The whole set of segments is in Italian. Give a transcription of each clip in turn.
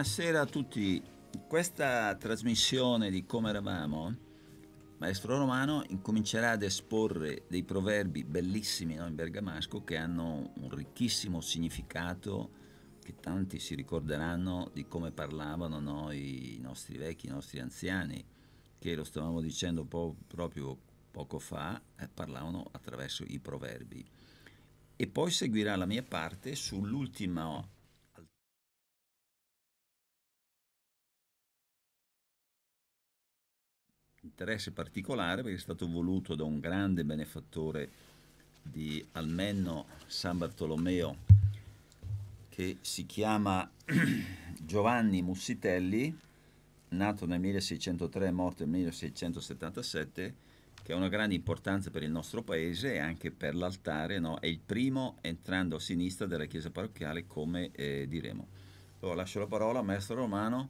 buonasera a tutti. Questa trasmissione di Come eravamo, Maestro Romano incomincerà ad esporre dei proverbi bellissimi no, in bergamasco che hanno un ricchissimo significato che tanti si ricorderanno di come parlavano noi, i nostri vecchi, i nostri anziani, che lo stavamo dicendo po proprio poco fa, eh, parlavano attraverso i proverbi. E poi seguirà la mia parte sull'ultima interesse particolare perché è stato voluto da un grande benefattore di Almenno San Bartolomeo che si chiama Giovanni Mussitelli, nato nel 1603 e morto nel 1677, che ha una grande importanza per il nostro paese e anche per l'altare, no? è il primo entrando a sinistra della chiesa parrocchiale come eh, diremo. Allora lascio la parola a Maestro Romano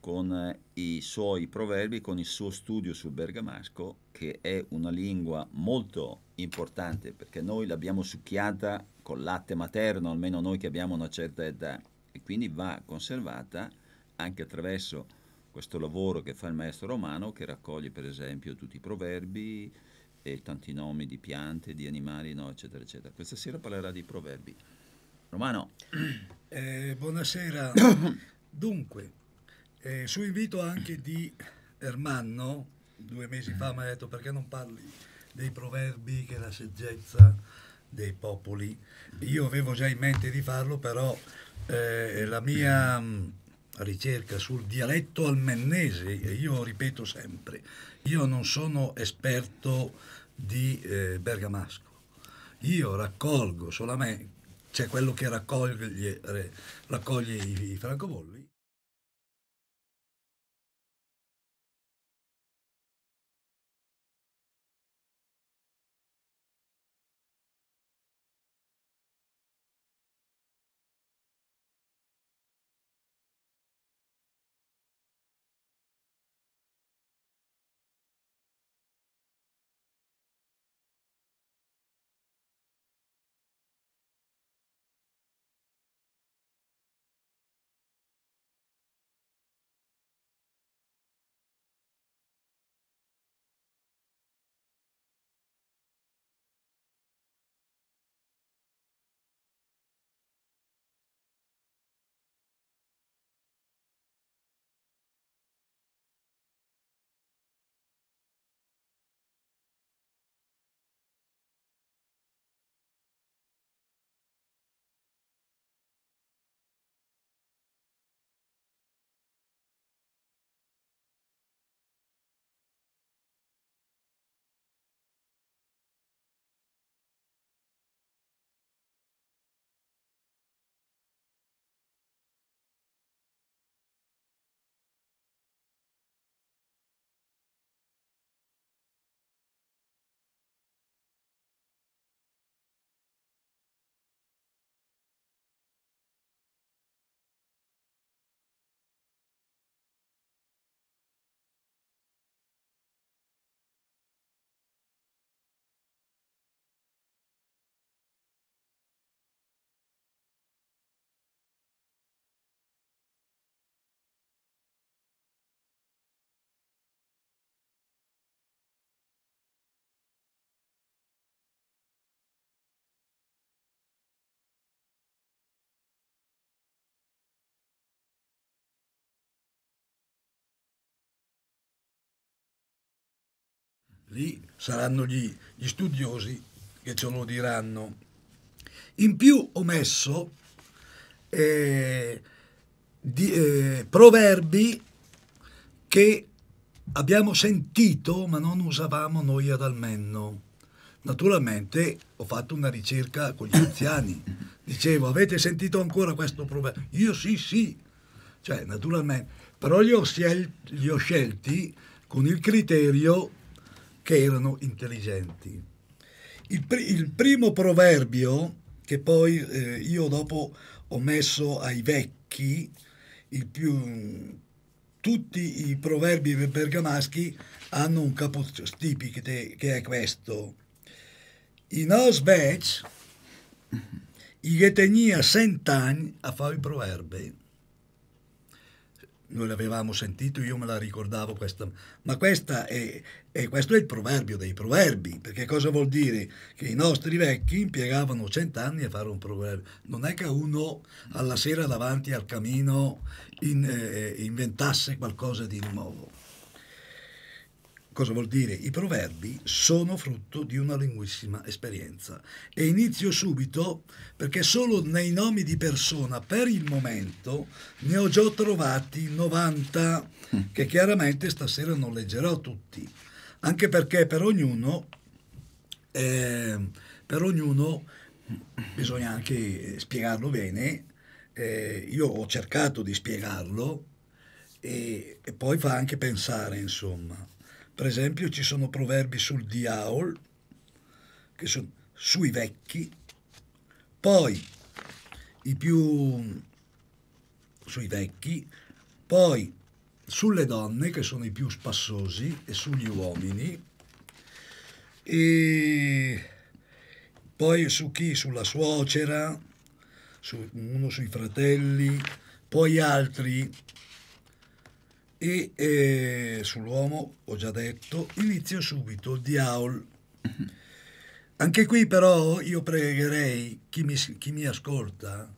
con eh, i suoi proverbi, con il suo studio sul bergamasco, che è una lingua molto importante perché noi l'abbiamo succhiata col latte materno, almeno noi che abbiamo una certa età, e quindi va conservata anche attraverso questo lavoro che fa il maestro romano, che raccoglie per esempio tutti i proverbi e tanti nomi di piante, di animali, no, eccetera, eccetera. Questa sera parlerà di proverbi. Romano. Eh, buonasera. Dunque, eh, su invito anche di Ermanno, due mesi fa mi ha detto perché non parli dei proverbi che è la saggezza dei popoli. Io avevo già in mente di farlo, però eh, la mia ricerca sul dialetto almennese, e io ripeto sempre, io non sono esperto di eh, bergamasco, io raccolgo solamente, c'è quello che raccoglie, eh, raccoglie i, i francobolli. lì saranno gli, gli studiosi che ce lo diranno. In più ho messo eh, di, eh, proverbi che abbiamo sentito ma non usavamo noi ad Almenno. Naturalmente ho fatto una ricerca con gli anziani. Dicevo, avete sentito ancora questo proverbio? Io sì, sì. Cioè, naturalmente. Però li ho, li ho scelti con il criterio che erano intelligenti. Il, pr- il primo proverbio che poi eh, io dopo ho messo ai vecchi, il più, tutti i proverbi bergamaschi hanno un capostipi che, che è questo. I nos vec, i tenia sentan a fare i proverbi noi l'avevamo sentito, io me la ricordavo questa, ma questa è, è, questo è il proverbio dei proverbi, perché cosa vuol dire? Che i nostri vecchi impiegavano cent'anni a fare un proverbio, non è che uno alla sera davanti al camino in, eh, inventasse qualcosa di nuovo. Cosa vuol dire? I proverbi sono frutto di una lunghissima esperienza. E inizio subito perché solo nei nomi di persona, per il momento, ne ho già trovati 90 mm. che chiaramente stasera non leggerò tutti. Anche perché per ognuno, eh, per ognuno bisogna anche spiegarlo bene. Eh, io ho cercato di spiegarlo e, e poi fa anche pensare, insomma. Per esempio ci sono proverbi sul diaol, che sono sui vecchi, poi i più sui vecchi, poi sulle donne, che sono i più spassosi, e sugli uomini, e poi su chi? Sulla suocera, su uno sui fratelli, poi altri e eh, sull'uomo ho già detto, inizio subito il diavolo. Anche qui però io pregherei chi mi, chi mi ascolta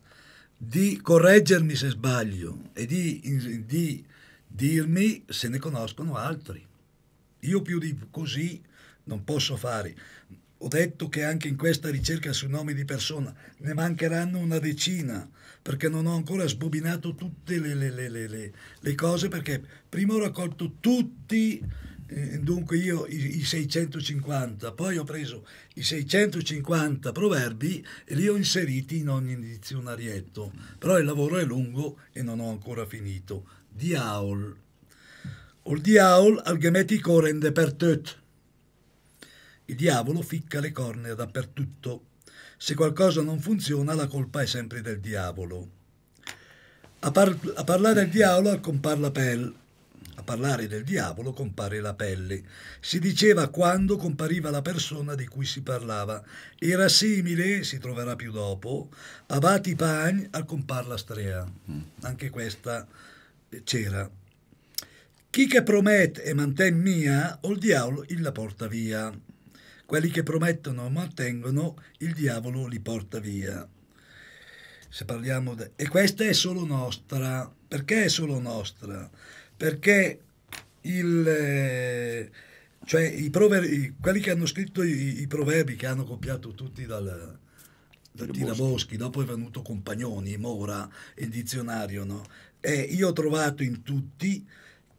di correggermi se sbaglio e di, di dirmi se ne conoscono altri. Io più di così non posso fare. Ho detto che anche in questa ricerca sui nomi di persona ne mancheranno una decina perché non ho ancora sbobinato tutte le, le, le, le cose, perché prima ho raccolto tutti, eh, dunque io i, i, 650, poi ho preso i 650 proverbi e li ho inseriti in ogni dizionarietto, però il lavoro è lungo e non ho ancora finito. Diaol. Ol diaol algemetico rende per tut. Il diavolo ficca le corna dappertutto se qualcosa non funziona la colpa è sempre del diavolo. A, par a parlare del diavolo compare la pelle. A parlare del diavolo compare la pelle. Si diceva quando compariva la persona di cui si parlava. Era simile, si troverà più dopo, a Vati Pagn al compar la strea. Mm. Anche questa eh, c'era. Chi che promette e manten mia, o il diavolo il la porta via. Quelli che promettono ma ottengono, il diavolo li porta via. Se parliamo de... E questa è solo nostra. Perché è solo nostra? Perché il, eh, cioè, i proverbi, quelli che hanno scritto i, i proverbi che hanno copiato tutti dal, dal Boschi, dopo è venuto Compagnoni, Mora, il dizionario, no? E io ho trovato in tutti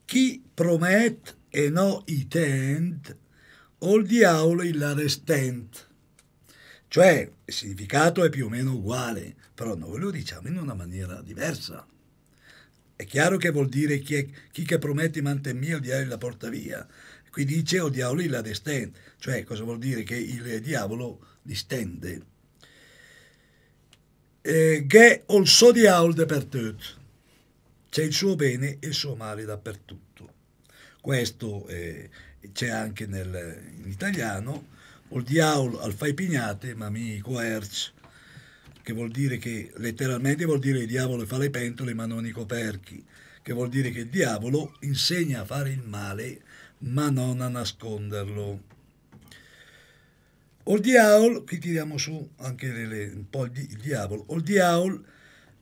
chi promet e no i tent o diavoli la restent. Cioè, il significato è più o meno uguale, però noi lo diciamo in una maniera diversa. È chiaro che vuol dire chi, è, chi che promette mantenere il diavolo la porta via. Qui dice o diavoli la restent, cioè cosa vuol dire che il diavolo distende. Eh, che ho il suo diavolo dappertutto. C'è il suo bene e il suo male dappertutto. Questo è... Eh, c'è anche nel, in italiano, Ol diavolo al fai pignate, ma amico erz, che vuol dire che letteralmente vuol dire il diavolo fa le pentole ma non i coperchi, che vuol dire che il diavolo insegna a fare il male ma non a nasconderlo. Ol Diaul, qui tiriamo su anche le, un po' il, di, il diavolo, ol Diaul,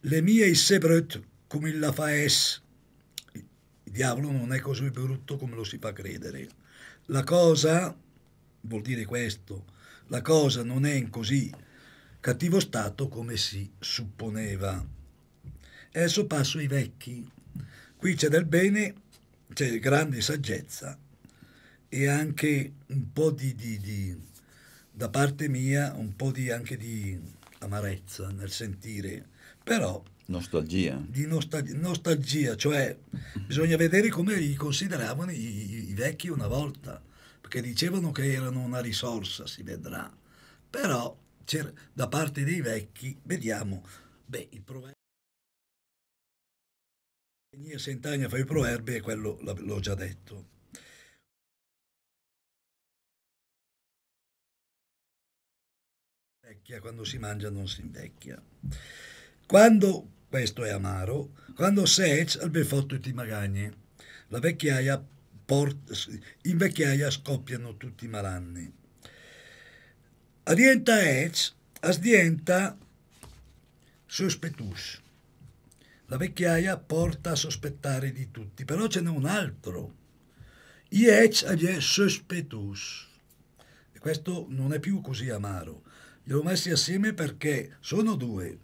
le mie issebrut come la es. Il diavolo non è così brutto come lo si fa credere. La cosa, vuol dire questo, la cosa non è in così cattivo stato come si supponeva. Adesso passo ai vecchi. Qui c'è del bene, c'è grande saggezza e anche un po' di, di, di da parte mia, un po' di, anche di amarezza nel sentire, però Nostalgia. Di nostal- nostalgia, cioè bisogna vedere come li consideravano i, i, vecchi una volta, perché dicevano che erano una risorsa, si vedrà. Però da parte dei vecchi, vediamo, beh, il proverbio... Nia Sentagna fa i proverbi e quello l'ho già detto. quando si mangia non si invecchia. Quando questo è amaro, quando Sec al befotto ti magagni. La vecchiaia port- in vecchiaia scoppiano tutti i malanni. Adienta Ec, asdienta sospettus. La vecchiaia porta a sospettare di tutti, però ce n'è un altro. I Iec agè sospettus. E questo non è più così amaro. Li ho messi assieme perché sono due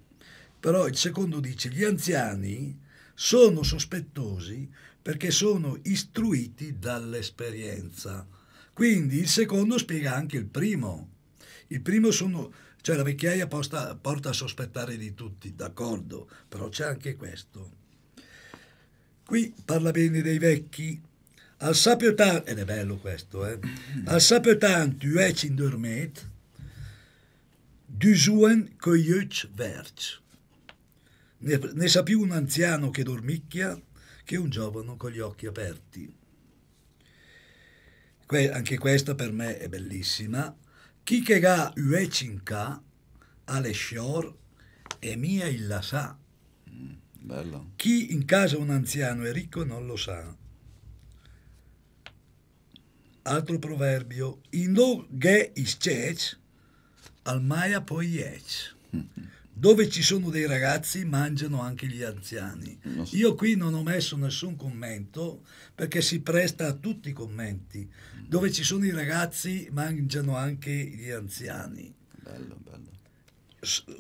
però il secondo dice, gli anziani sono sospettosi perché sono istruiti dall'esperienza. Quindi il secondo spiega anche il primo. Il primo sono, cioè la vecchiaia posta, porta a sospettare di tutti, d'accordo, però c'è anche questo. Qui parla bene dei vecchi. Al sapio tanto, ed è bello questo, eh? Mm-hmm. Al sapio tanto, uec in dormet, du juen coiuc verge. Ne, ne sa più un anziano che dormicchia che un giovane con gli occhi aperti. Que, anche questa per me è bellissima. Chi che ga uecinca alle shore e mia il la sa. Mm, bello. Chi in casa un anziano è ricco non lo sa. Altro proverbio. Indo ge iscec, almaia poi iec. Mm, mm dove ci sono dei ragazzi mangiano anche gli anziani. So. Io qui non ho messo nessun commento perché si presta a tutti i commenti. Dove ci sono i ragazzi mangiano anche gli anziani. Bello, bello.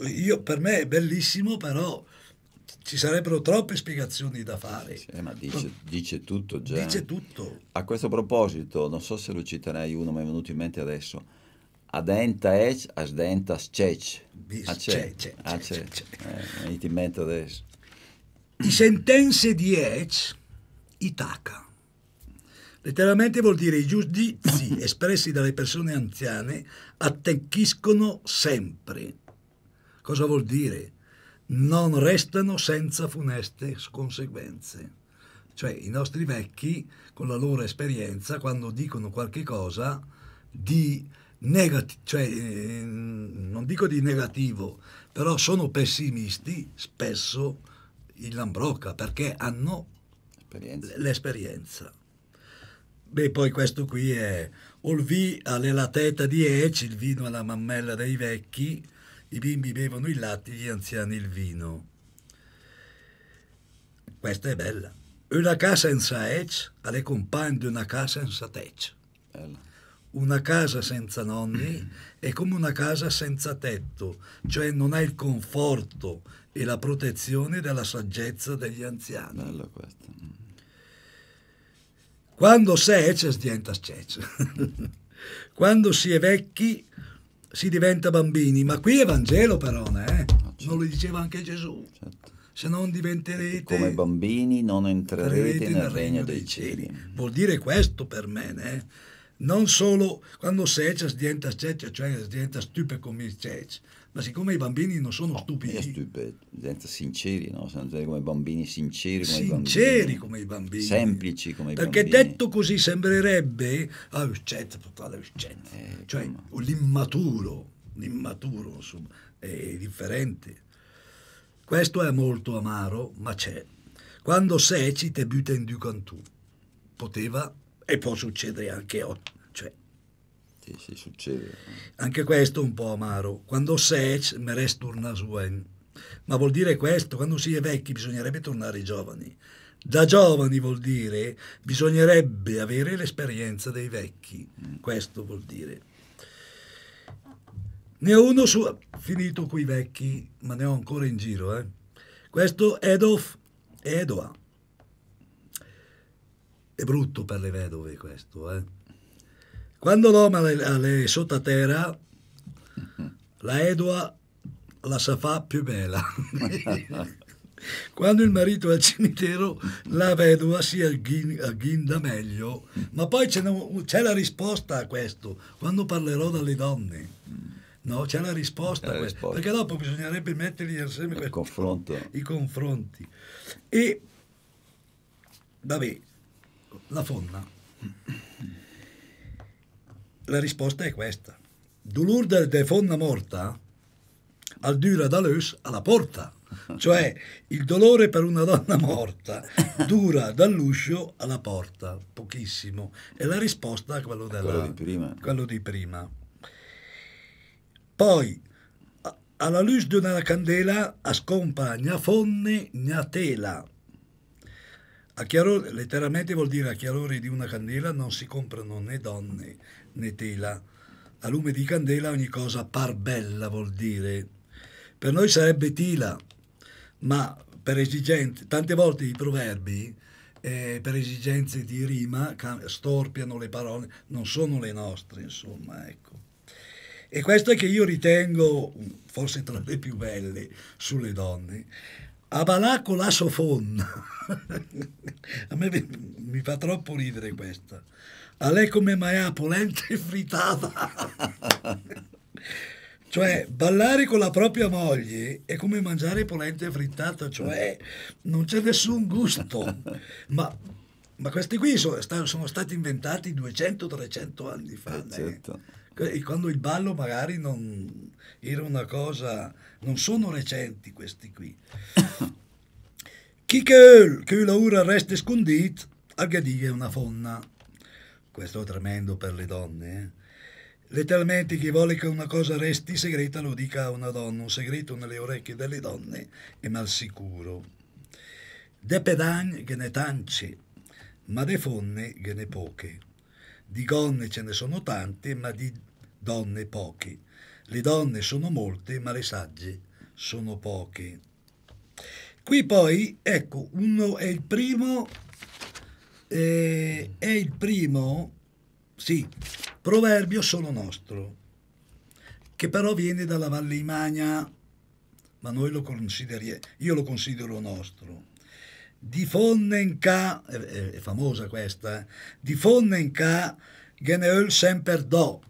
Io, per me è bellissimo, però ci sarebbero troppe spiegazioni da fare. Sì, ma dice, dice, tutto già. Dice tutto. A questo proposito, non so se lo citerei uno, mi è venuto in mente adesso a denta ec, as dentas cec. Cec, cec. Eh, mi ti metto adesso. I sentenze di ec, itaca. Letteralmente vuol dire i giudizi espressi dalle persone anziane attecchiscono sempre. Cosa vuol dire? Non restano senza funeste conseguenze. Cioè i nostri vecchi, con la loro esperienza, quando dicono qualche cosa, di negati- cioè, eh, non dico di negativo, però sono pessimisti spesso in Lambrocca perché hanno l'esperienza. l'esperienza. Beh, poi questo qui è Olvi vi alla teta di Eci, il vino alla mammella dei vecchi, i bimbi bevono il latte, gli anziani il vino. Questa è bella. Una casa senza Eci, alle compagne di una casa senza Teci. Bella una casa senza nonni è come una casa senza tetto, cioè non ha il conforto e la protezione della saggezza degli anziani. Bello questo. Quando sei sece diventa cece. Quando si è vecchi si diventa bambini, ma qui è Vangelo però, eh? Ah, certo. non lo diceva anche Gesù. Certo se non diventerete come bambini non entrerete nel, nel regno, regno dei, dei cieli. cieli. Vuol dire questo per me, eh? non solo quando sei c'è diventa seccia, cioè diventa stupido come seccia, ma siccome i bambini non sono no, stupidi... stupidi, diventa sinceri, no? come bambini sinceri, come sinceri bambini, come i bambini, semplici come i bambini. Perché detto così sembrerebbe, ah, uscetta, totale uscetta, eh, cioè come... l'immaturo, l'immaturo, insomma, è differente. Questo è molto amaro, ma c'è. Quando seci te butta in ducantù. Poteva e può succedere anche oggi. Cioè, sì, sì, succede. Anche questo è un po' amaro. Quando sec, meres turnas when. Ma vuol dire questo, quando si è vecchi bisognerebbe tornare giovani. Da giovani vuol dire bisognerebbe avere l'esperienza dei vecchi. Mm. Questo vuol dire. Ne ho uno su... Finito qui vecchi, ma ne ho ancora in giro. Eh. Questo Edof Edoa. È brutto per le vedove questo. Eh? Quando Roma le, le sottoterra, la Edua la sa fa più bella. Quando il marito è al cimitero, la vedova si agghinda meglio. Ma poi c'è, la risposta a questo, quando parlerò dalle donne. No, c'è la risposta a questo. Perché dopo bisognerebbe metterli insieme questi, confronto. i confronti. E, vabbè, la fonna? La risposta è questa. Dulur de fonna morta al dura da leus alla porta. Cioè il dolore per una donna morta dura dall'uscio alla porta, pochissimo. E la risposta è quello, della, quello, di, prima. quello di prima. Poi alla luce di una candela a gna fonne gna tela a chiarore, letteralmente vuol dire a chiarore di una candela non si comprano né donne né tela. A lume di candela ogni cosa par bella vuol dire. Per noi sarebbe tila, ma per esigenze, tante volte i proverbi eh, per esigenze di rima storpiano le parole, non sono le nostre, insomma, ecco. E questo è che io ritengo forse tra le più belle sulle donne. Abalacco la sofon. A me mi fa troppo ridere questa. A lei come mai ha polente frittata? cioè, ballare con la propria moglie è come mangiare polente frittata, cioè non c'è nessun gusto. Ma, ma questi qui sono, sono, stati inventati 200-300 anni fa. Eh, quando il ballo magari non era una cosa, non sono recenti questi qui. Chi che, che la resta scondita, anche di una fonna. Questo è tremendo per le donne. Eh? Letteralmente chi vuole che una cosa resti segreta lo dica a una donna, un segreto nelle orecchie delle donne è mal sicuro. De pedagne che ne tance, ma de fonne che ne poche. Di gonne ce ne sono tante, ma di donne poche. Le donne sono molte, ma le sagge sono poche. Qui poi, ecco, uno è il primo, eh, è il primo, sì, proverbio solo nostro, che però viene dalla Valle Imagna, ma noi lo consideriamo, io lo considero nostro di Fonnenka, è, è famosa questa, eh? di Fonnenka Geneul Semper Do,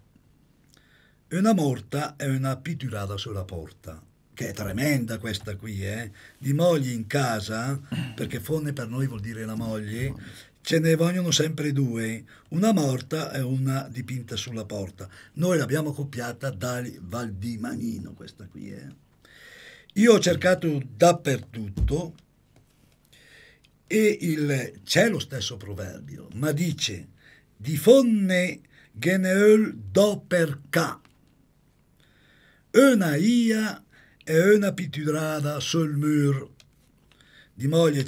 una morta e una pitturata sulla porta. Che è tremenda questa qui, eh? Di moglie in casa, perché fonne per noi vuol dire la moglie, ce ne vogliono sempre due, una morta e una dipinta sulla porta. Noi l'abbiamo copiata dal Valdimanino, questa qui, eh? Io ho cercato dappertutto, e il, c'è lo stesso proverbio, ma dice di fonne geneul do per ca. Una ia e una pitturada sul mur. Di moglie,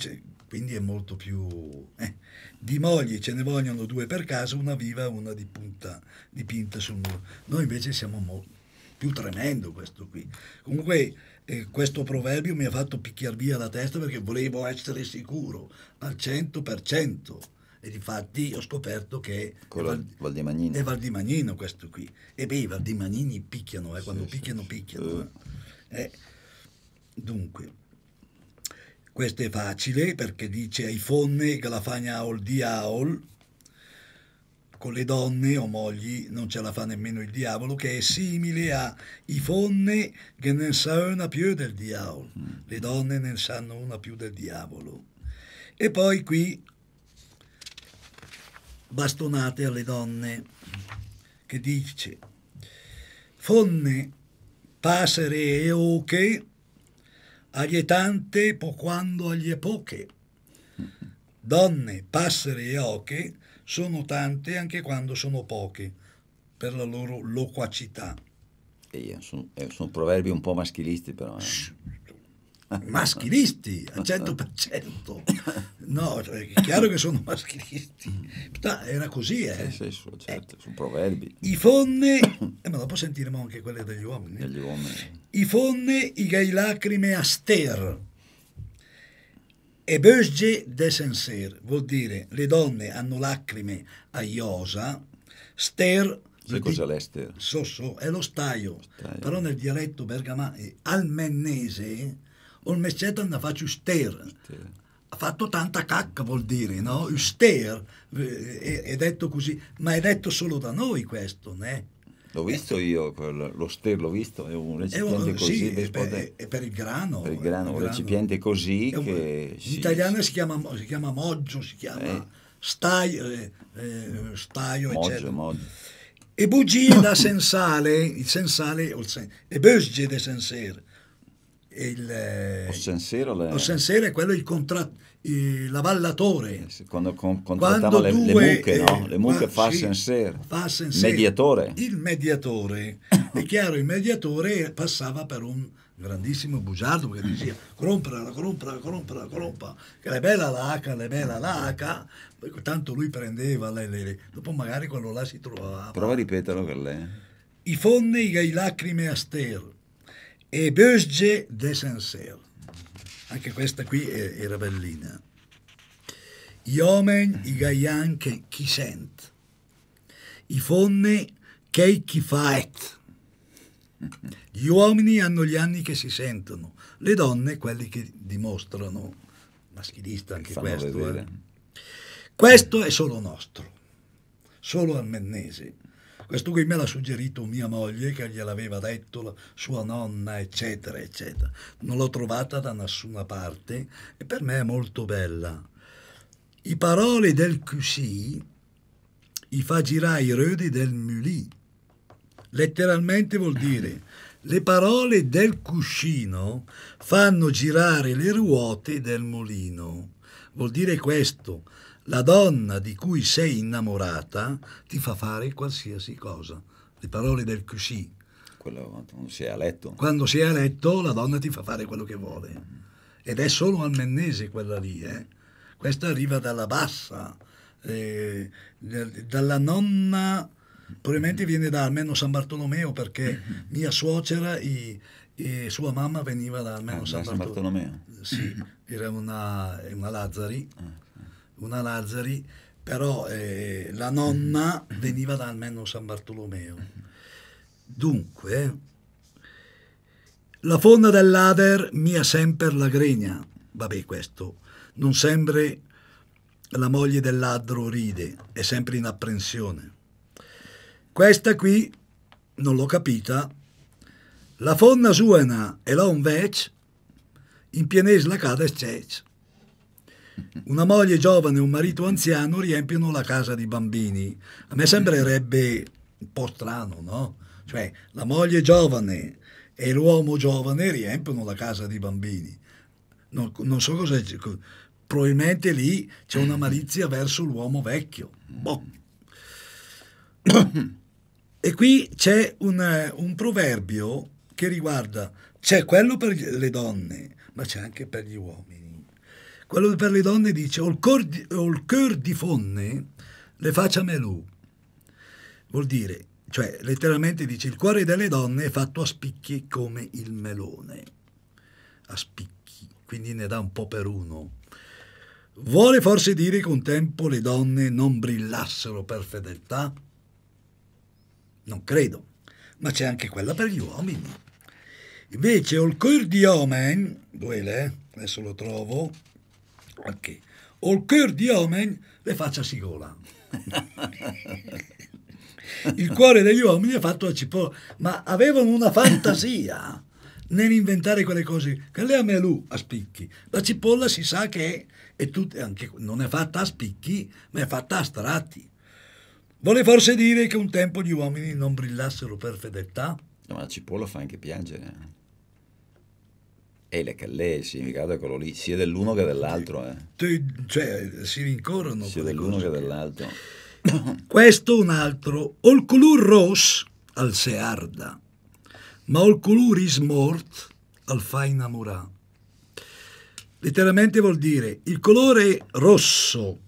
quindi è molto più... Eh, di moglie ce ne vogliono due per caso, una viva e una di punta, dipinta sul muro. Noi invece siamo molto più tremendo questo qui. Comunque e questo proverbio mi ha fatto picchiar via la testa perché volevo essere sicuro al 100%. E difatti ho scoperto che è, Val, Valdimagnino. è Valdimagnino questo qui. E beh, i Valdimagnini picchiano, eh, quando sì, picchiano sì, picchiano. Eh. eh. Eh. Dunque, questo è facile perché dice ai fonne galafagna aol di aol, con le donne o mogli non ce la fa nemmeno il diavolo, che è simile a i fonne che ne sa una più del diavolo. Mm. Le donne ne sanno una più del diavolo. E poi qui bastonate alle donne, che dice, fonne, passere e oche, aglie tante po quando aglie poche. Mm. Donne, passere e oche, sono tante anche quando sono poche, per la loro loquacità. Eh, sono, sono, proverbi un po' maschilisti però. Eh. Maschilisti, al 100%. No, cioè, è chiaro che sono maschilisti. Era così, eh. Sì, sì, certo, sono proverbi. I fonne, eh, ma dopo sentiremo anche quelle degli uomini. Degli uomini. I fonne, i gai lacrime a ster. E Beusge de Senser vuol dire le donne hanno lacrime a Iosa, ster... Sai cos'è l'ester? So, so, è lo staio, staio. però nel dialetto bergamano, almennese, Olmecet hanno fatto faccio ster ha fatto tanta cacca vuol dire, no? Ster, eh, è, è detto così, ma è detto solo da noi questo, né? L'ho visto io, lo ster l'ho visto, è un recipiente è un, così. Sì, è per, è per, il grano. Per il grano, un recipiente così un, che... In sì, italiano sì. Si, chiama, si, chiama, moggio, si chiama eh. staio, eh, eh, staio moggio, eccetera. Moggio. E bugie da sensale, il sensale, e bösge de sensere. Il, il sensere è quello il contratto l'avallatore eh Quando con, contrattava le, le, mucche, eh, no? Le mucche fa sì, Mediatore. Il mediatore. È chiaro, il mediatore passava per un grandissimo bugiardo che diceva comprala, comprala, comprala, comprala, che è bella l'aca, è bella l'aca, tanto lui prendeva le, le, le, dopo magari quello là si trovava. Prova a ripeterlo per lei. I fondi che i lacrime aster e bösge de senser. Anche questa qui era bellina. Iomen i gaian che chi sent, i fonne che chi faet. Gli uomini hanno gli anni che si sentono, le donne quelli che dimostrano, maschilista anche questo. Eh. Questo è solo nostro, solo almennese. Questo qui me l'ha suggerito mia moglie che gliel'aveva detto sua nonna, eccetera, eccetera. Non l'ho trovata da nessuna parte e per me è molto bella. I parole del Cusì i fa girare i rodi del Mulì. Letteralmente vuol dire le parole del cuscino fanno girare le ruote del mulino. Vuol dire questo la donna di cui sei innamorata ti fa fare qualsiasi cosa. Le parole del Cusì. Quello quando si è a letto. Quando si è a letto la donna ti fa fare quello che vuole. Ed è solo almennese quella lì, eh? Questa arriva dalla bassa, eh, dalla nonna, probabilmente viene da almeno San Bartolomeo perché mia suocera i, e sua mamma veniva da almeno ah, San, Bartolomeo. San Bartolomeo. Sì, era una, una Lazzari. Ah una Lazzari, però eh, la nonna mm-hmm. veniva da almeno San Bartolomeo. Dunque, la fonda dell'Ader mia sempre la gregna, vabbè questo, non sempre la moglie del ladro ride, è sempre in apprensione. Questa qui, non l'ho capita, la fonna suena e la un vec, in pienes la cades cec. Una moglie giovane e un marito anziano riempiono la casa di bambini. A me sembrerebbe un po' strano, no? Cioè, la moglie giovane e l'uomo giovane riempiono la casa di bambini. Non, non so cosa... Probabilmente lì c'è una malizia verso l'uomo vecchio. Boh. E qui c'è un, un proverbio che riguarda... C'è quello per le donne, ma c'è anche per gli uomini. Quello per le donne dice, ho il cor di, il cor di fonne, le faccia melù. Vuol dire, cioè letteralmente dice, il cuore delle donne è fatto a spicchi come il melone. A spicchi, quindi ne dà un po' per uno. Vuole forse dire che un tempo le donne non brillassero per fedeltà? Non credo, ma c'è anche quella per gli uomini. Invece, ho il cor di omen, duele, eh, adesso lo trovo, perché? O il cœur di uomini le faccia sigola. il cuore degli uomini è fatto a cipolla, ma avevano una fantasia nell'inventare quelle cose. Che le amelù a spicchi. La cipolla si sa che è, tut- anche, non è fatta a spicchi, ma è fatta a strati. Vuole forse dire che un tempo gli uomini non brillassero per fedeltà? No, ma la cipolla fa anche piangere. Eh. E le Calais, il significato quello lì, sia dell'uno che dell'altro. Eh. Cioè, si rincorrono. Sia dell'uno che dell'altro. Questo un altro. Ol colur ros al searda, ma ol colur is mort al fa innamorà. Letteralmente vuol dire il colore rosso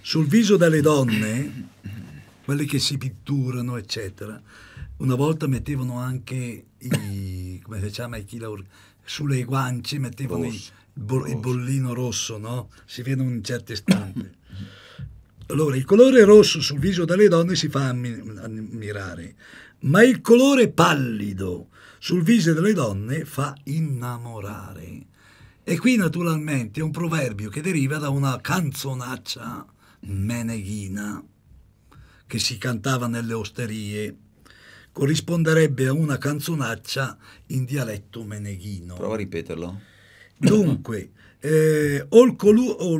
sul viso delle donne, quelle che si pitturano, eccetera. Una volta mettevano anche i come si chiama i killer, sulle guance mettevano il, bo- il, bollino rosso, no? Si vedono in certe stampe. Allora, il colore rosso sul viso delle donne si fa ammirare, ma il colore pallido sul viso delle donne fa innamorare. E qui naturalmente è un proverbio che deriva da una canzonaccia meneghina che si cantava nelle osterie corrisponderebbe a una canzonaccia in dialetto meneghino. Prova a ripeterlo. Dunque, eh, il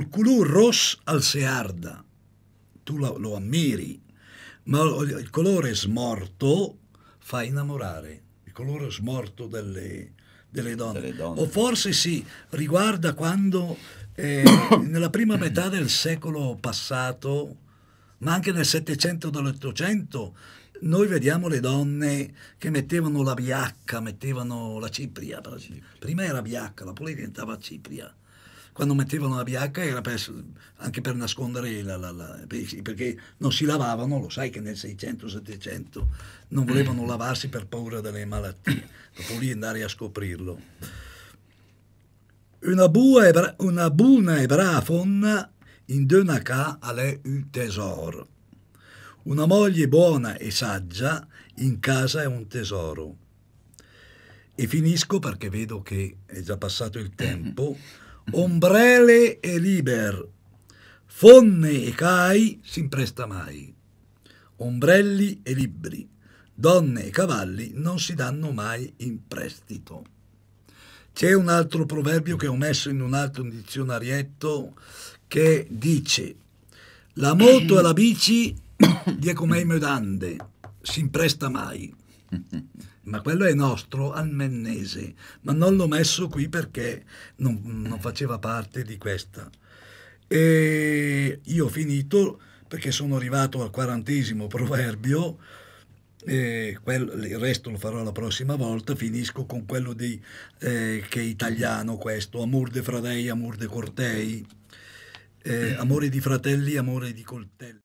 culur rosso al searda, tu lo, lo ammiri, ma il colore smorto fa innamorare, il colore smorto delle, delle donne. delle donne. O forse si riguarda quando eh, nella prima metà del secolo passato, ma anche nel Settecento e nell'Ottocento, noi vediamo le donne che mettevano la biacca, mettevano la cipria. Prima era biacca, la polizia diventava cipria. Quando mettevano la biacca era per, anche per nascondere la, la, la, perché non si lavavano, lo sai che nel 600-700 non volevano lavarsi per paura delle malattie, dopo lì andare a scoprirlo. Una, bua ebra, una buna ebra fonna in dönaca alle un tesoro una moglie buona e saggia in casa è un tesoro. E finisco perché vedo che è già passato il tempo. Mm-hmm. Ombrele e liber, fonne e cai s'impresta mai. Ombrelli e libri, donne e cavalli non si danno mai in prestito. C'è un altro proverbio che ho messo in un altro dizionarietto che dice la moto e la bici dia com'è medande, si impresta mai. Ma quello è nostro, almennese, ma non l'ho messo qui perché non, non faceva parte di questa. E io ho finito perché sono arrivato al quarantesimo proverbio, quello, il resto lo farò la prossima volta, finisco con quello di, eh, che è italiano questo, amor de fratei, amor de cortei, eh, amore di fratelli, amore di coltelli.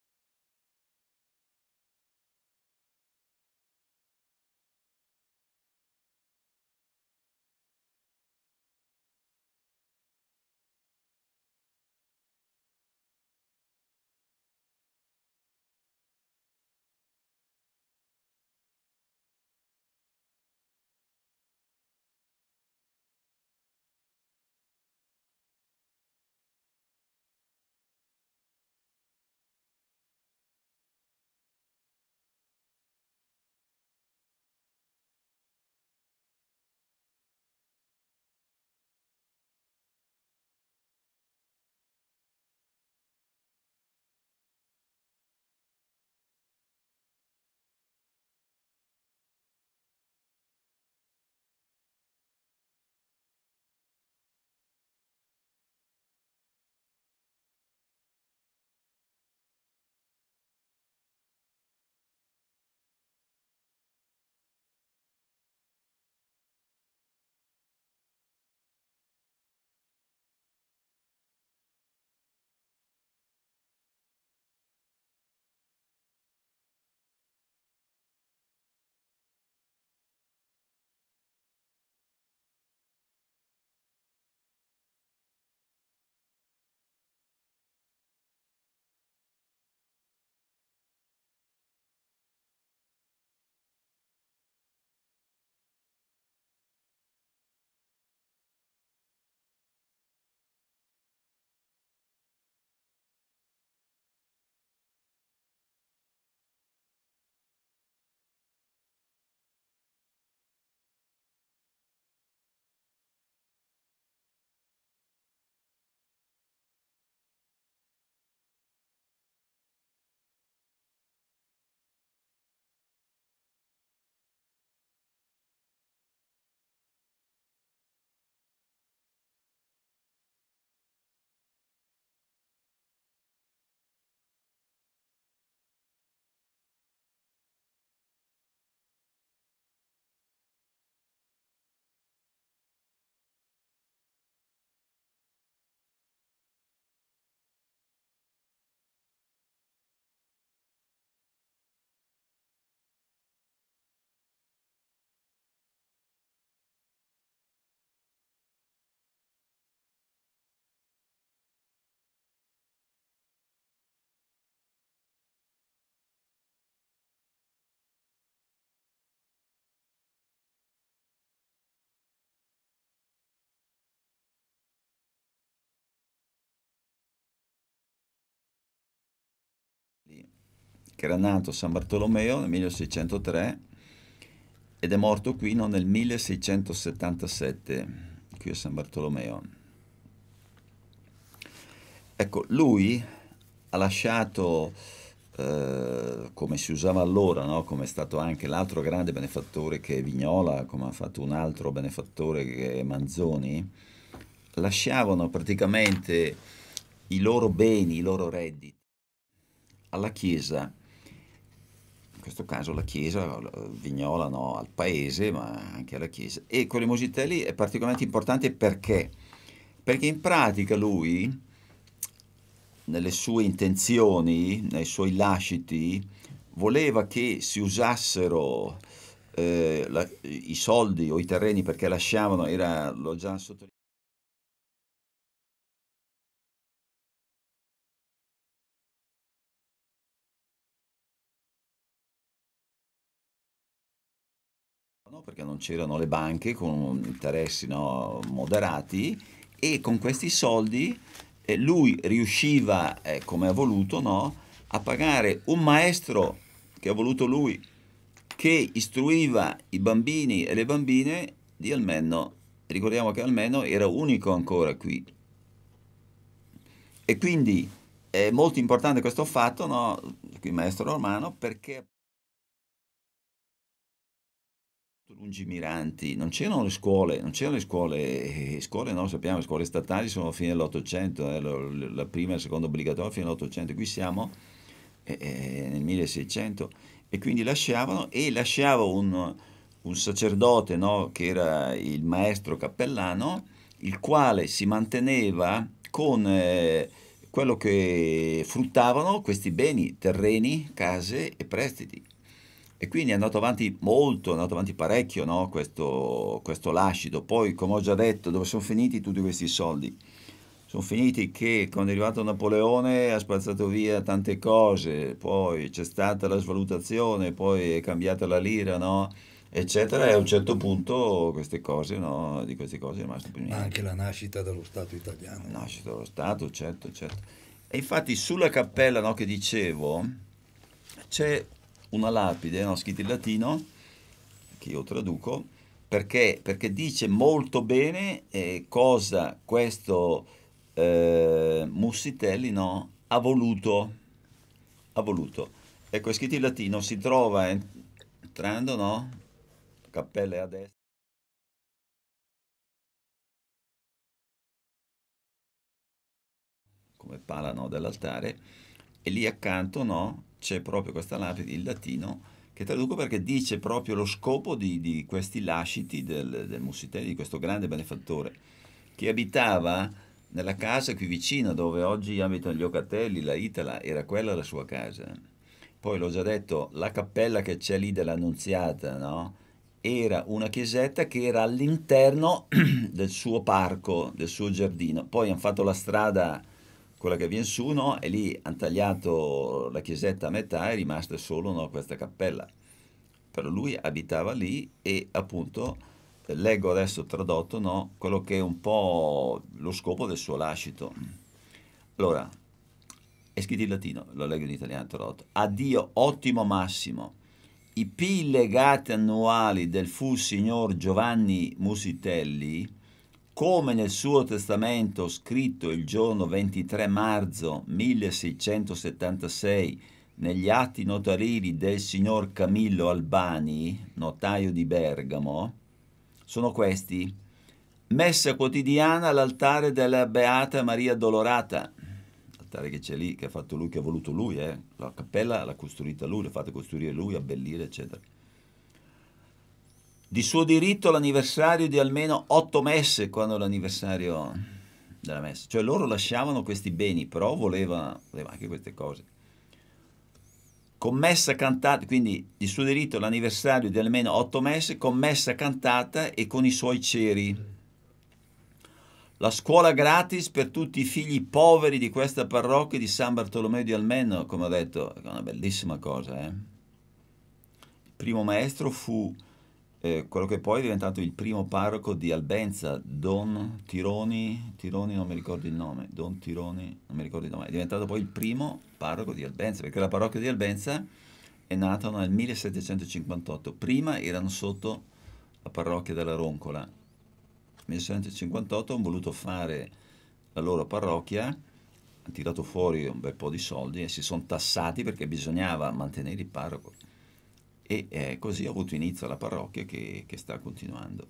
che era nato San Bartolomeo nel 1603 ed è morto qui no, nel 1677, qui a San Bartolomeo. Ecco, lui ha lasciato, eh, come si usava allora, no? come è stato anche l'altro grande benefattore che è Vignola, come ha fatto un altro benefattore che è Manzoni, lasciavano praticamente i loro beni, i loro redditi alla Chiesa questo caso la Chiesa, Vignola no, al paese, ma anche alla Chiesa. E con le Mositelli è particolarmente importante perché? Perché in pratica lui, nelle sue intenzioni, nei suoi lasciti, voleva che si usassero eh, la, i soldi o i terreni perché lasciavano, era, l'ho già sottolineato, perché non c'erano le banche con interessi no, moderati e con questi soldi eh, lui riusciva, eh, come ha voluto, no, a pagare un maestro che ha voluto lui, che istruiva i bambini e le bambine di Almeno. Ricordiamo che Almeno era unico ancora qui. E quindi è molto importante questo fatto, no, qui maestro romano, perché... lungimiranti, non c'erano le scuole, non c'erano le scuole, le eh, scuole no, sappiamo, le scuole statali sono fine dell'Ottocento, eh, la prima e la seconda obbligatoria fine dell'Ottocento, qui siamo eh, eh nel 1600 e quindi lasciavano e lasciava un, un sacerdote no, che era il maestro cappellano, il quale si manteneva con eh, quello che fruttavano questi beni, terreni, case e prestiti e quindi è andato avanti molto, è andato avanti parecchio no? questo, questo lascito. Poi, come ho già detto, dove sono finiti tutti questi soldi? Sono finiti che quando è arrivato Napoleone ha spazzato via tante cose, poi c'è stata la svalutazione, poi è cambiata la lira, no? eccetera, e a un certo punto queste cose, no? di queste cose è rimasto più niente. anche la nascita dello Stato italiano. La nascita dello Stato, certo, certo. E infatti sulla cappella no, che dicevo c'è una lapide, no? scritta in latino, che io traduco, perché, perché dice molto bene eh, cosa questo eh, Mussitelli no? ha voluto. Ha voluto. Ecco, è scritto in latino, si trova entrando, no? Cappella a destra. come pala no, dell'altare e lì accanto no, c'è proprio questa lapide in latino che traduco perché dice proprio lo scopo di, di questi lasciti del, del Mussitelli, di questo grande benefattore, che abitava nella casa qui vicino, dove oggi abitano gli Ocatelli, la Itala, era quella la sua casa. Poi l'ho già detto, la cappella che c'è lì dell'Annunziata, no? era una chiesetta che era all'interno del suo parco, del suo giardino. Poi hanno fatto la strada quella che viene su, no? E lì hanno tagliato la chiesetta a metà, e è rimasta solo no, questa cappella. Però lui abitava lì e appunto leggo adesso tradotto no, quello che è un po' lo scopo del suo lascito. Allora, è scritto in latino, lo leggo in italiano tradotto. Addio ottimo massimo. I P legati annuali del fu signor Giovanni Musitelli come nel suo testamento scritto il giorno 23 marzo 1676 negli atti notarili del signor Camillo Albani, notaio di Bergamo, sono questi. Messa quotidiana all'altare della Beata Maria Dolorata, l'altare che c'è lì, che ha fatto lui, che ha voluto lui, eh? la cappella l'ha costruita lui, l'ha fatta costruire lui, abbellire, eccetera di suo diritto l'anniversario di almeno otto messe quando l'anniversario della messa. Cioè loro lasciavano questi beni, però voleva, voleva anche queste cose. Commessa cantata, quindi di suo diritto l'anniversario di almeno otto messe, commessa cantata e con i suoi ceri. La scuola gratis per tutti i figli poveri di questa parrocchia di San Bartolomeo di Almeno, come ho detto, è una bellissima cosa. Eh? Il primo maestro fu eh, quello che poi è diventato il primo parroco di Albenza, Don Tironi, Tironi non mi ricordo il nome, Don Tironi non mi ricordo il nome, è diventato poi il primo parroco di Albenza, perché la parrocchia di Albenza è nata nel 1758, prima erano sotto la parrocchia della Roncola, nel 1758 hanno voluto fare la loro parrocchia, hanno tirato fuori un bel po' di soldi e si sono tassati perché bisognava mantenere il parroco e eh, così ha avuto inizio la parrocchia che, che sta continuando.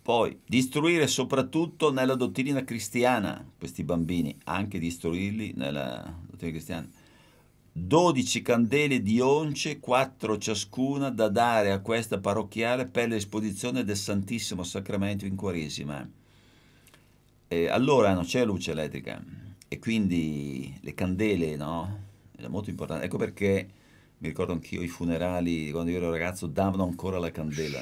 Poi distruire soprattutto nella dottrina cristiana questi bambini, anche distruirli nella dottrina cristiana. 12 candele di once, 4 ciascuna da dare a questa parrocchiale per l'esposizione del Santissimo Sacramento in Quaresima. E eh, allora non c'è luce elettrica e quindi le candele, no? era molto importante. Ecco perché mi ricordo anch'io i funerali quando io ero ragazzo davano ancora la candela.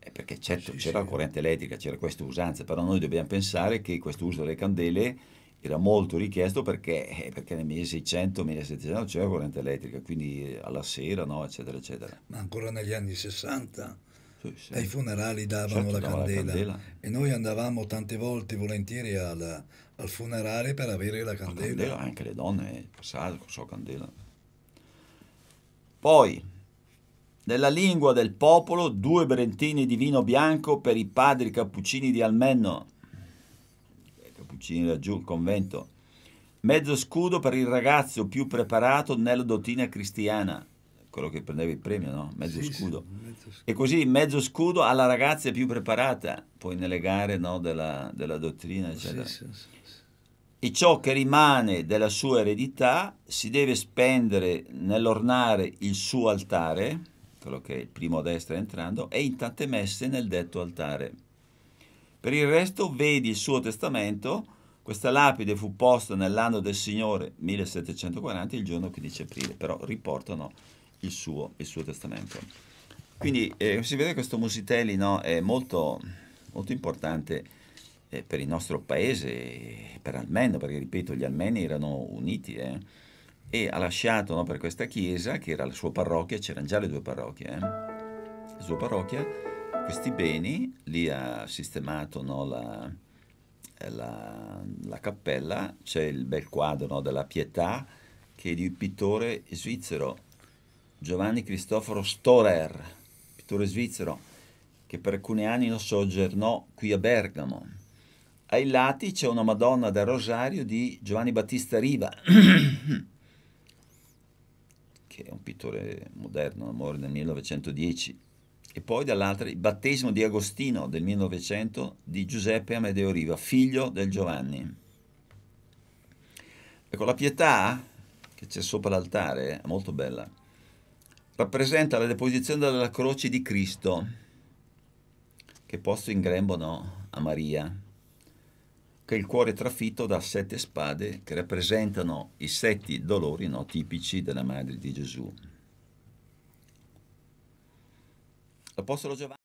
Eh, perché certo sì, c'era sì. la corrente elettrica, c'era questa usanza, però noi dobbiamo pensare che questo uso delle candele era molto richiesto perché, eh, perché nel 1600-1700 c'era corrente elettrica, quindi alla sera, no, eccetera, eccetera. Ma ancora negli anni 60 sì, sì. Ai funerali davano, certo, la, candela. la, candela. e noi andavamo tante volte volentieri al, al funerale per avere la candela. La candela anche le donne passavano con sua candela. Poi, nella lingua del popolo, due berentini di vino bianco per i padri cappuccini di Almenno. Cappuccini laggiù, il convento. Mezzo scudo per il ragazzo più preparato nella dottrina cristiana quello che prendeva il premio, no? Mezzo, sì, scudo. Sì, mezzo scudo. E così mezzo scudo alla ragazza più preparata, poi nelle gare no, della, della, dottrina, eccetera. Sì, e ciò che rimane della sua eredità si deve spendere nell'ornare il suo altare, quello che è il primo a destra entrando, e in tante messe nel detto altare. Per il resto vedi il suo testamento, questa lapide fu posta nell'anno del Signore 1740, il giorno 15 aprile, però riportano il suo, il suo testamento. Quindi eh, si vede questo Musitelli no, è molto, molto importante eh, per il nostro paese, per Almeno, perché ripeto gli Almeni erano uniti eh, e ha lasciato no, per questa chiesa, che era la sua parrocchia, c'erano già le due parrocchie, eh. la sua parrocchia, questi beni, lì ha sistemato no, la, la, la, cappella, c'è il bel quadro della pietà che è di un pittore svizzero Giovanni Cristoforo Storer, pittore svizzero, che per alcuni anni soggiornò qui a Bergamo. Ai lati c'è una Madonna del Rosario di Giovanni Battista Riva, che è un pittore moderno, amore del 1910. E poi dall'altra il battesimo di Agostino del 1900 di Giuseppe Amedeo Riva, figlio del Giovanni. Ecco, la pietà che c'è sopra l'altare è molto bella rappresenta la deposizione della croce di Cristo che posto in grembo no, a Maria, che è il cuore trafitto da sette spade che rappresentano i sette dolori no, tipici della madre di Gesù. L'Apostolo Giovanni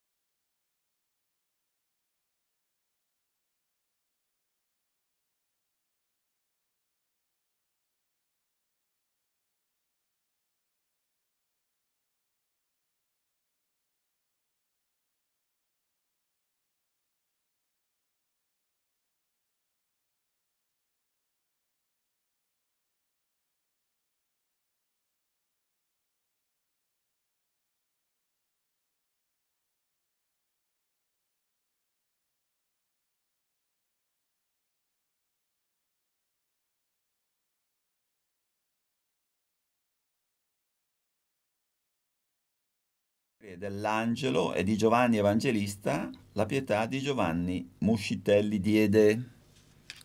dell'Angelo e di Giovanni Evangelista, la pietà di Giovanni Muscitelli diede.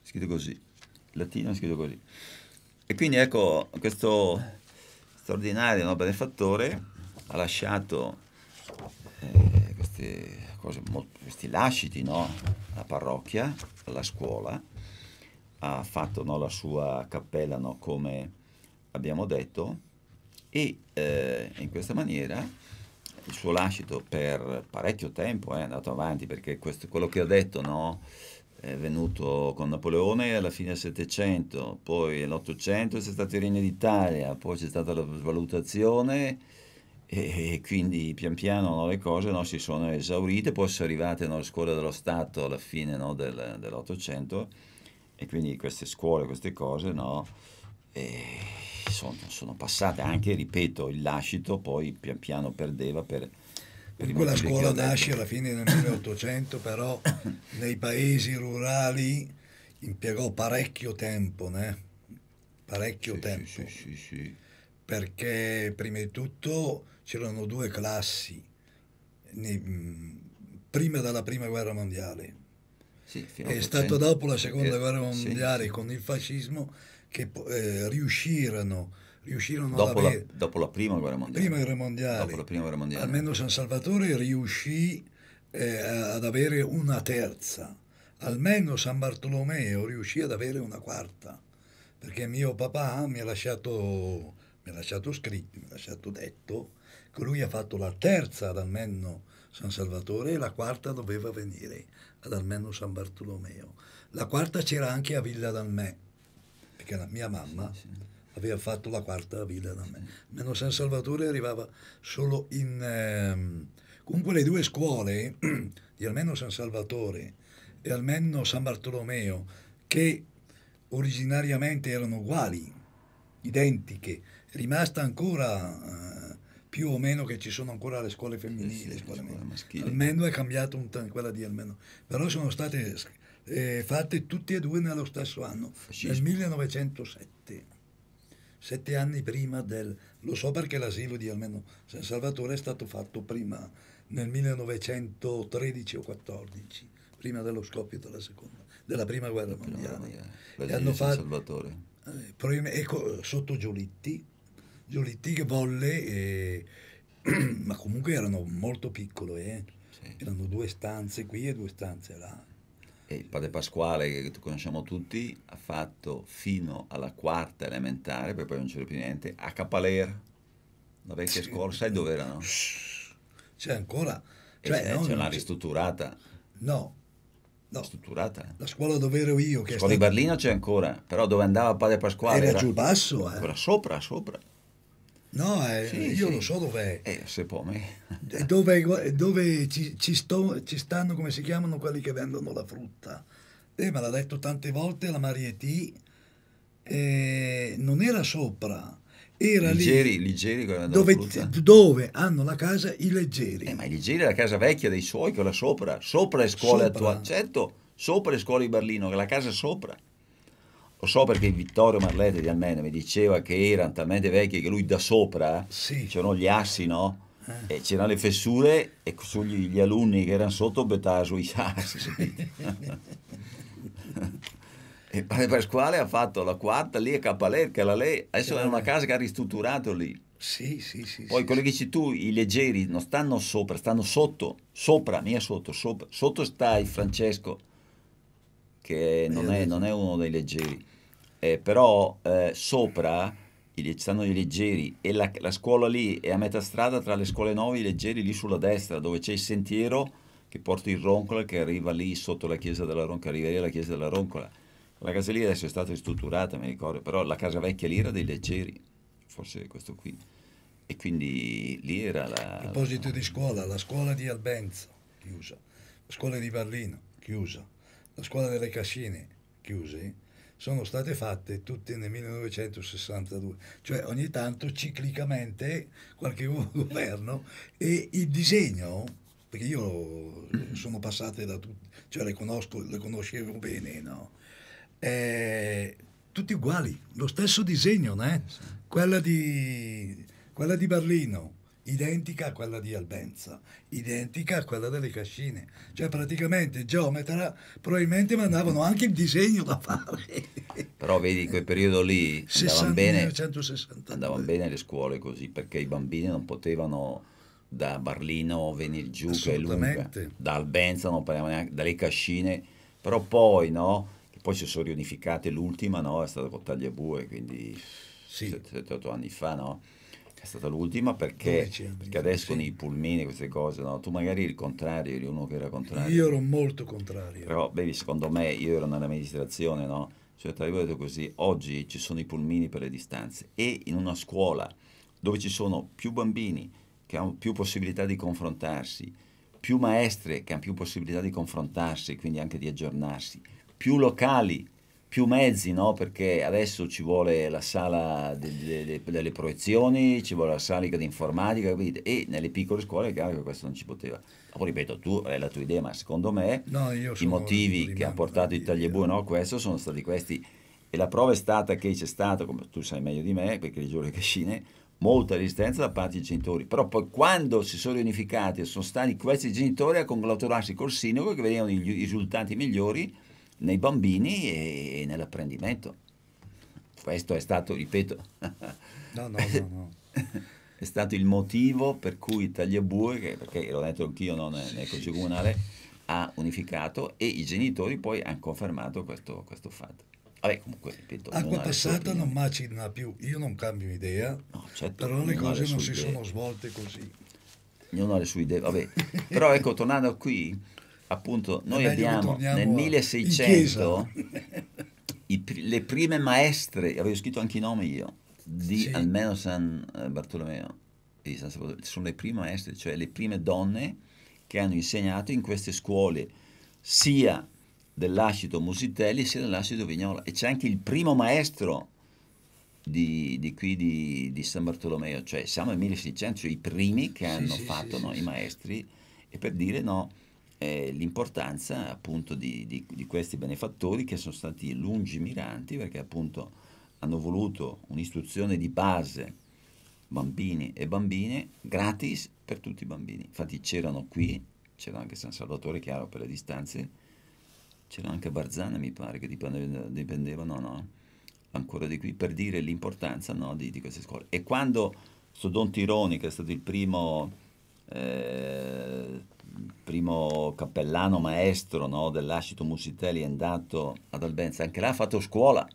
Scritto così, in latino è scritto così. E quindi ecco, questo straordinario no, benefattore ha lasciato eh, questi, cose, molto, questi lasciti no, alla parrocchia, alla scuola, ha fatto no, la sua cappella no, come abbiamo detto e eh, in questa maniera il suo lascito per parecchio tempo, eh, è andato avanti perché questo, quello che ho detto no, è venuto con Napoleone alla fine del Settecento, poi nell'Ottocento c'è stato il Regno d'Italia, poi c'è stata la svalutazione e, e quindi pian piano no, le cose no, si sono esaurite, poi sono arrivate no, le scuole dello Stato alla fine del, dell'Ottocento e quindi queste scuole, queste cose no, sono, sono, passate anche, ripeto, il lascito poi pian piano perdeva per... per Quella scuola nasce alla fine del 1800, però nei paesi rurali impiegò parecchio tempo, né? Parecchio sì, tempo. Sì, sì, sì, Perché prima di tutto c'erano due classi, prima della prima guerra mondiale. Sì, è stato dopo la seconda eh, guerra mondiale con il fascismo che eh, riuscirono, riuscirono dopo, la, dopo la prima guerra, prima guerra mondiale. Almeno San Salvatore riuscì eh, ad avere una terza, almeno San Bartolomeo riuscì ad avere una quarta, perché mio papà mi ha lasciato, mi ha lasciato scritto, mi ha lasciato detto che lui ha fatto la terza ad almeno San Salvatore e la quarta doveva venire ad almeno San Bartolomeo. La quarta c'era anche a Villa d'Almè perché la mia mamma sì, sì. aveva fatto la quarta vita da me. Meno San Salvatore arrivava solo in... Eh, comunque le due scuole di almeno San Salvatore e almeno San Bartolomeo, che originariamente erano uguali, identiche, rimasta ancora... Eh, più o meno che ci sono ancora le scuole femminili, sì, le scuole, scuole maschili. Almeno è cambiata quella di almeno. Però sono state eh, fatti tutti e due nello stesso anno, Fascismo. nel 1907, sette anni prima del... Lo so perché l'asilo di almeno San Salvatore è stato fatto prima, nel 1913 o 14, prima dello scoppio della, seconda, della prima guerra prima mondiale. mondiale. E hanno fatto... Eh, ecco, sotto Giolitti, Giolitti che volle... Eh, ma comunque erano molto piccole, eh? sì. erano due stanze qui e due stanze là. E il padre Pasquale, che conosciamo tutti, ha fatto fino alla quarta elementare, per poi non c'era più niente, a Capalera, la vecchia sì. scuola, sai dove era? No? C'è ancora. Cioè, c'è, non, c'è una ristrutturata. No. No. Strutturata. La scuola dove ero io. Che la scuola stata... di Berlino c'è ancora, però dove andava padre Pasquale era, era giù basso. Eh. Era sopra, sopra. No, eh, sì, io sì. lo so dov'è. Eh, se può me. Eh, dove, dove ci, ci, sto, ci, stanno, come si chiamano, quelli che vendono la frutta. Eh, me l'ha detto tante volte la Marietti, eh, non era sopra, era leggeri, lì. Leggeri, dove, dove, hanno la casa i leggeri. Eh, ma i leggeri è la casa vecchia dei suoi, quella sopra. Sopra è scuola attuale. Certo, sopra è scuola di Berlino, la casa sopra lo so perché Vittorio Marletti di Almene mi diceva che erano talmente vecchi che lui da sopra sì. c'erano gli assi, no? Eh. E c'erano le fessure e sugli gli alunni che erano sotto bettavano sui assi. e padre Pasquale ha fatto la quarta lì a Capaler, la lei adesso è una casa che ha ristrutturato lì. Sì, sì, sì. Poi sì, quello sì. che dici tu, i leggeri non stanno sopra, stanno sotto, sopra, mia sotto, sopra. Sotto sta il Francesco, che non è, non è uno dei leggeri eh, però eh, sopra ci stanno i leggeri e la, la, scuola lì è a metà strada tra le scuole 9 e i leggeri lì sulla destra dove c'è il sentiero che porta il Roncola che arriva lì sotto la chiesa della Roncola, arriverà alla chiesa della Roncola. La casa lì adesso è stata ristrutturata, mi ricordo, però la casa vecchia lì era dei leggeri, forse questo qui. E quindi lì era la... A proposito di scuola, la scuola di Albenzo, chiusa, la scuola di Berlino, chiusa, la scuola delle Cascine, chiusi sono state fatte tutte nel 1962, cioè ogni tanto ciclicamente qualche nuovo governo e il disegno, perché io sono passate da tutti, cioè le, conosco, le conoscevo bene, no? Eh, tutti uguali, lo stesso disegno, né? Eh? Quella di, quella di Berlino, identica a quella di Albenza, identica a quella delle cascine. Cioè praticamente geometra probabilmente mandavano anche il disegno da fare. Però vedi quel periodo lì andavano bene, andavano bene le scuole così perché i bambini non potevano da Barlino venire giù che è lunga, da Albenza non parliamo neanche, dalle cascine, però poi no, poi si sono riunificate l'ultima no, è stata con Tagliabue, quindi sì. 7-8 anni fa no è stata l'ultima perché, perché adesso sì. i pulmini queste cose, no? tu magari il contrario, eri uno che era contrario. Io ero molto contrario. Però vedi, secondo me, io ero nell'amministrazione, no? Cioè, tra virgolette così, oggi ci sono i pulmini per le distanze e in una scuola dove ci sono più bambini che hanno più possibilità di confrontarsi, più maestre che hanno più possibilità di confrontarsi, quindi anche di aggiornarsi, più locali più mezzi, no? perché adesso ci vuole la sala delle, delle, delle proiezioni, ci vuole la sala di informatica, capite? e nelle piccole scuole è chiaro che questo non ci poteva. Poi ripeto, tu è la tua idea, ma secondo me no, i motivi che ha portato Italia e eh. Bue no, questo sono stati questi. E la prova è stata che c'è stata, come tu sai meglio di me, perché le giorni che scine, molta resistenza da parte dei genitori. Però poi quando si sono riunificati sono stati questi genitori a conglaturarsi col sindaco che vedevano i risultati migliori nei bambini e, nell'apprendimento. Questo è stato, ripeto, no, no, no, è stato il motivo per cui Tagliabue, perché l'ho detto anch'io non è, nel Consiglio Comunale, ha unificato e i genitori poi hanno confermato questo, questo fatto. Vabbè, comunque, ripeto, Acqua non passata non macina più, io non cambio idea, no, certo, però le cose non si idee. sono svolte così. Ognuno ha le sue idee, vabbè. però ecco, tornando qui, appunto eh noi Vabbè, abbiamo nel 1600 i, le prime maestre, avevo scritto anche i nomi io, di sì. almeno San eh, Bartolomeo e San sono le prime maestre, cioè le prime donne che hanno insegnato in queste scuole sia dell'ascito Musitelli sia dell'ascito Vignola e c'è anche il primo maestro di, di, qui di, di, San Bartolomeo, cioè siamo nel 1600, cioè i primi che hanno sì, fatto sì, no, sì, i maestri, e per dire no, eh, l'importanza appunto di, di, di, questi benefattori che sono stati lungimiranti perché appunto hanno voluto un'istruzione di base bambini e bambine gratis per tutti i bambini. Infatti c'erano qui, c'era anche San Salvatore, chiaro per le distanze, c'era anche Barzana mi pare che dipendevano no, ancora di qui per dire l'importanza no, di, di queste scuole. E quando Sodon Tironi, che è stato il primo eh, primo cappellano maestro no, dell'Ascito Musitelli è andato ad Albenza, anche là ha fatto scuola,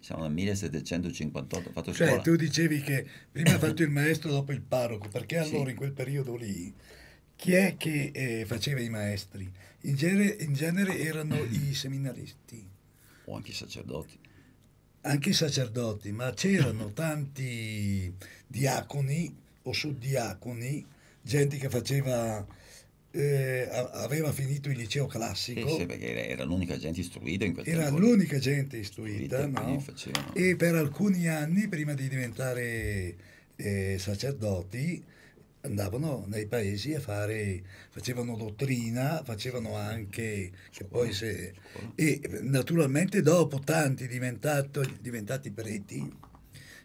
siamo nel 1758, ha fatto cioè, scuola. tu dicevi che prima ha fatto il maestro, dopo il parroco, perché allora sì. in quel periodo lì chi è che eh, faceva i maestri? In genere, in genere erano i seminaristi. O anche i sacerdoti. Anche i sacerdoti, ma c'erano tanti diaconi o suddiaconi gente che faceva eh, aveva finito il liceo classico. Sì, sì, perché era, l'unica gente istruita in quel era tempo. Era l'unica gente istruita, istruita no? facevano... E per alcuni anni, prima di diventare eh, sacerdoti, andavano nei paesi a fare, facevano dottrina, facevano anche, scuola, se, e naturalmente dopo tanti diventati preti,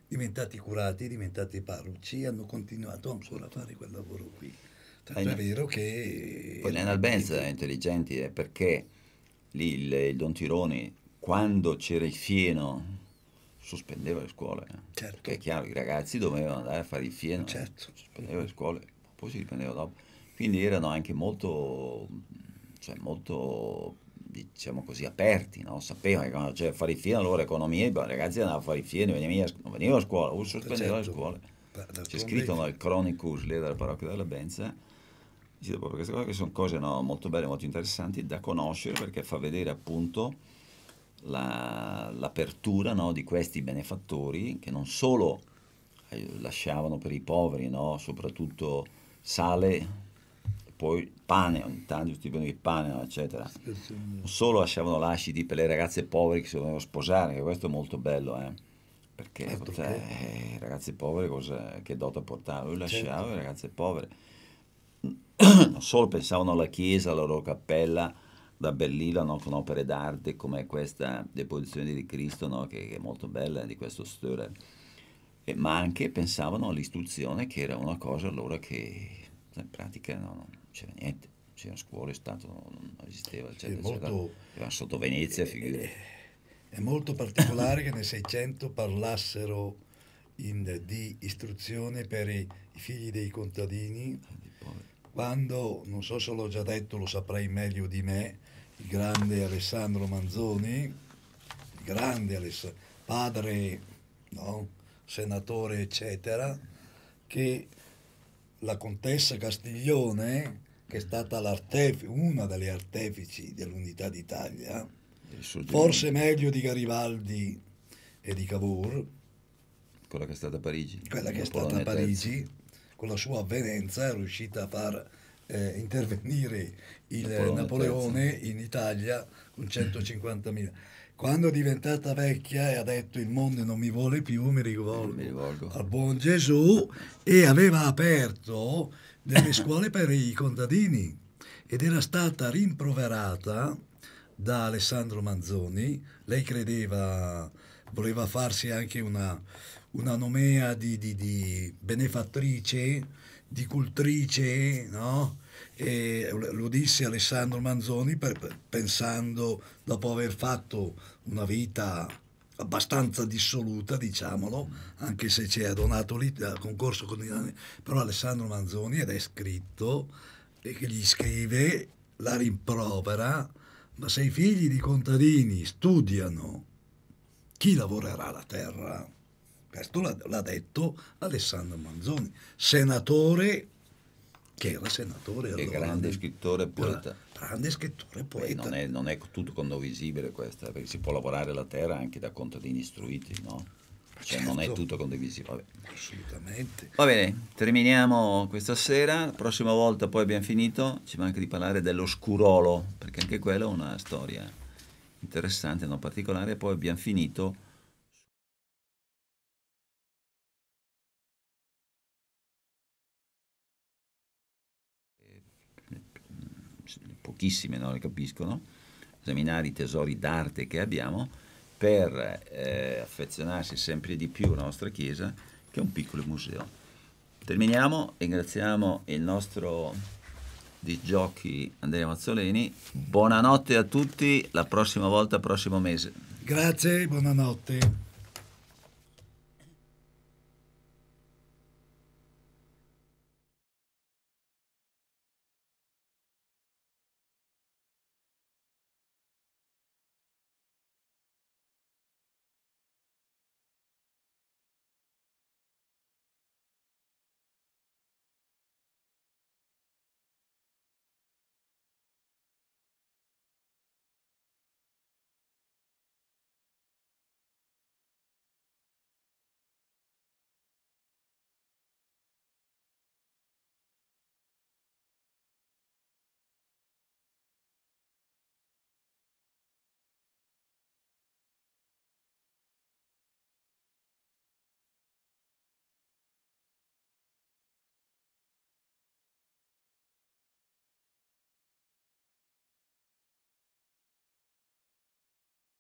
diventati curati, diventati parroci, hanno continuato ancora a fare quel lavoro qui. Tanto è vero che... Poi Lena Benz è intelligente perché lì il, il, Don Tironi, quando c'era il fieno, sospendeva le scuole. Eh. Certo. Perché è chiaro, i ragazzi dovevano andare a fare il fieno. Eh. Certo. Sospendeva le scuole, poi si riprendeva dopo. Quindi erano anche molto... Cioè molto diciamo così, aperti, no? sapevano che quando c'era fare i fieni, la loro economia, i ragazzi andavano a fare i fieni, non venivano a scuola, o eh, sospendevano certo. le scuole. C'è scritto nel Chronicus, lì della parrocchia della Benza, dice proprio queste cose che sono cose no, molto belle, molto interessanti da conoscere perché fa vedere appunto la, l'apertura no, di questi benefattori che non solo eh, lasciavano per i poveri, soprattutto sale poi pane, ogni tanto di pane, eccetera. Non solo lasciavano lasciti per le ragazze povere che si dovevano sposare, che questo è molto bello, eh. Perché certo cioè, che... Eh, ragazze povere cosa, che dote portava? Lui certo. lasciava certo. le ragazze povere. non solo pensavano alla chiesa, alla loro cappella, da Berlino no? con opere d'arte come questa Deposizione di Cristo, no? che, che, è molto bella eh, di questo storia. e, ma anche pensavano all'istruzione che era una cosa allora che cioè, in pratica no, c'era niente, non c'erano scuole, Stato non esisteva, eccetera, molto, eccetera. Era sotto Venezia, eh, figurati. Eh, è molto particolare che nel 600 parlassero in, di istruzione per i, i figli dei contadini, ah, quando, non so se l'ho già detto, lo saprai meglio di me, il grande Alessandro Manzoni, il grande Aless- padre, no? senatore, eccetera, che la contessa Castiglione che è stata una delle artefici dell'unità d'Italia, forse meglio di Garibaldi e di Cavour. Quella che è stata a Parigi. Quella che è stata a Parigi, terza. con la sua avvenenza, è riuscita a far eh, intervenire il Napoleone, Napoleone in Italia con 150.000. Quando è diventata vecchia e ha detto il mondo non mi vuole più, mi rivolgo, mi rivolgo. al buon Gesù e aveva aperto delle scuole per i contadini ed era stata rimproverata da Alessandro Manzoni. Lei credeva, voleva farsi anche una, una nomea di, di, di benefattrice, di cultrice, no? E lo disse Alessandro Manzoni per, pensando, dopo aver fatto una vita abbastanza dissoluta, diciamolo, anche se ci ha donato lì al concorso con il, però Alessandro Manzoni ed è scritto e che gli scrive, la rimprovera, ma se i figli di contadini studiano, chi lavorerà la terra? Questo l'ha detto Alessandro Manzoni, senatore che era senatore e grande scrittore e poeta grande scrittore poeta. Non è, non è, tutto condivisibile questa, perché si può lavorare la terra anche da contadini istruiti, no? Cioè certo. non è certo. tutto condivisibile. Assolutamente. Va bene, terminiamo questa sera, la prossima volta poi abbiamo finito, ci manca di parlare dell'oscurolo, perché anche quella è una storia interessante, non particolare, poi abbiamo finito pochissime non le capiscono, esaminare i tesori d'arte che abbiamo per eh, affezionarsi sempre di più alla nostra chiesa che è un piccolo museo. Terminiamo, ringraziamo il nostro di giochi Andrea Mazzoleni. Buonanotte a tutti, la prossima volta, prossimo mese. Grazie, buonanotte.